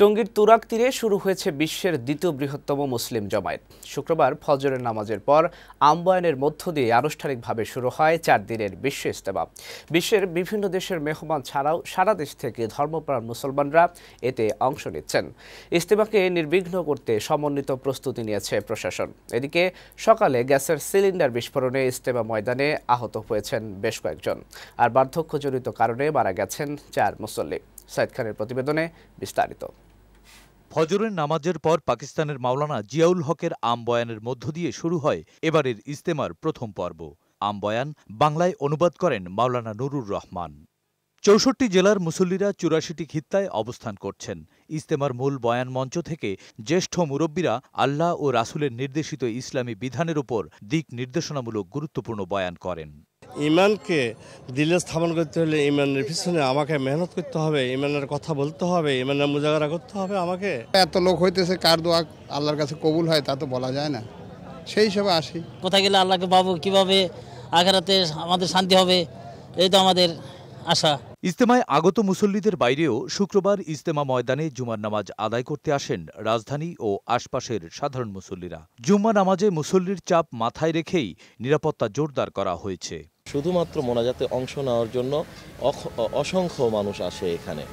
টঙ্গীর তুরাক তীরে শুরু হয়েছে বিশ্বের দ্বিতীয় বৃহত্তম মুসলিম জমায়েত শুক্রবার ফজরের নামাজের পর আম্বায়নের মধ্য দিয়ে আনুষ্ঠানিকভাবে শুরু হয় চার দিনের বিশ্ব ইস্তেমা বিশ্বের বিভিন্ন দেশের মেহমান ছাড়াও সারা দেশ থেকে ধর্মপ্রাণ মুসলমানরা এতে অংশ নিচ্ছেন ইস্তেমাকে নির্বিঘ্ন করতে সমন্বিত প্রস্তুতি নিয়েছে প্রশাসন এদিকে সকালে গ্যাসের সিলিন্ডার বিস্ফোরণে ইস্তেমা ময়দানে আহত হয়েছেন বেশ কয়েকজন আর বার্ধক্যজনিত কারণে মারা গেছেন চার মুসল্লি সাইদ খানের প্রতিবেদনে বিস্তারিত ফজরের নামাজের পর পাকিস্তানের মাওলানা জিয়াউল হকের আমবয়ানের মধ্য দিয়ে শুরু হয় এবারের ইস্তেমার প্রথম পর্ব আমবয়ান বাংলায় অনুবাদ করেন মাওলানা নুরুর রহমান চৌষট্টি জেলার মুসল্লিরা চুরাশিটি খিত্তায় অবস্থান করছেন ইস্তেমার মূল বয়ান মঞ্চ থেকে জ্যেষ্ঠ মুরব্বীরা আল্লাহ ও রাসুলের নির্দেশিত ইসলামী বিধানের ওপর দিক নির্দেশনামূলক গুরুত্বপূর্ণ বয়ান করেন ইমানকে দিলে স্থাপন করতে হলে ইমানের পিছনে আমাকে মেহনত করতে হবে ইমানের কথা বলতে হবে ইমানের মুজাগারা করতে হবে আমাকে এত লোক হইতেছে কার দোয়া আল্লাহর কাছে কবুল হয় তা তো বলা যায় না সেই হিসাবে আসি কোথায় গেলে আল্লাহকে পাবো কিভাবে আখেরাতে আমাদের শান্তি হবে এই তো আমাদের আশা ইজতেমায় আগত মুসল্লিদের বাইরেও শুক্রবার ইজতেমা ময়দানে জুমার নামাজ আদায় করতে আসেন রাজধানী ও আশপাশের সাধারণ মুসল্লিরা জুম্মা নামাজে মুসল্লির চাপ মাথায় রেখেই নিরাপত্তা জোরদার করা হয়েছে শুধুমাত্র মোনাজাতে অংশ নেওয়ার জন্য অসংখ্য মানুষ আসে এখানে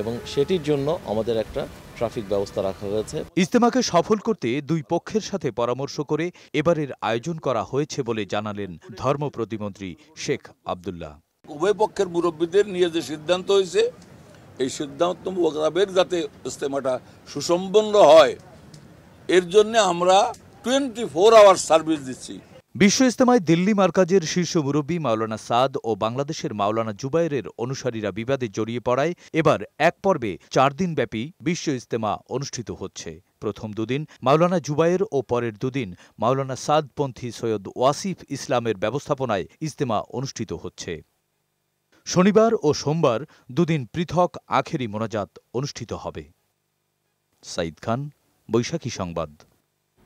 এবং সেটির জন্য আমাদের একটা ট্রাফিক ব্যবস্থা রাখা হয়েছে ইজতেমাকে সফল করতে দুই পক্ষের সাথে পরামর্শ করে এবারের আয়োজন করা হয়েছে বলে জানালেন ধর্ম প্রতিমন্ত্রী শেখ আবদুল্লাহ উভয় পক্ষের মুরব্বীদের নিয়ে যে সিদ্ধান্ত হয়েছে এই সিদ্ধান্ত মোকাবের যাতে ইজতেমাটা সুসম্পন্ন হয় এর জন্য আমরা টোয়েন্টি ফোর আওয়ার সার্ভিস দিচ্ছি বিশ্ব ইস্তেমায় দিল্লি মার্কাজের শীর্ষ মুরব্বী মাওলানা সাদ ও বাংলাদেশের মাওলানা জুবাইরের অনুসারীরা বিবাদে জড়িয়ে পড়ায় এবার এক পর্বে চার দিনব্যাপী বিশ্ব ইস্তেমা অনুষ্ঠিত হচ্ছে প্রথম দুদিন মাওলানা জুবাইর ও পরের দুদিন মাওলানা সাদপন্থী সৈয়দ ওয়াসিফ ইসলামের ব্যবস্থাপনায় ইস্তেমা অনুষ্ঠিত হচ্ছে শনিবার ও সোমবার দুদিন পৃথক আখেরি মোনাজাত অনুষ্ঠিত হবে সাইদ খান বৈশাখী সংবাদ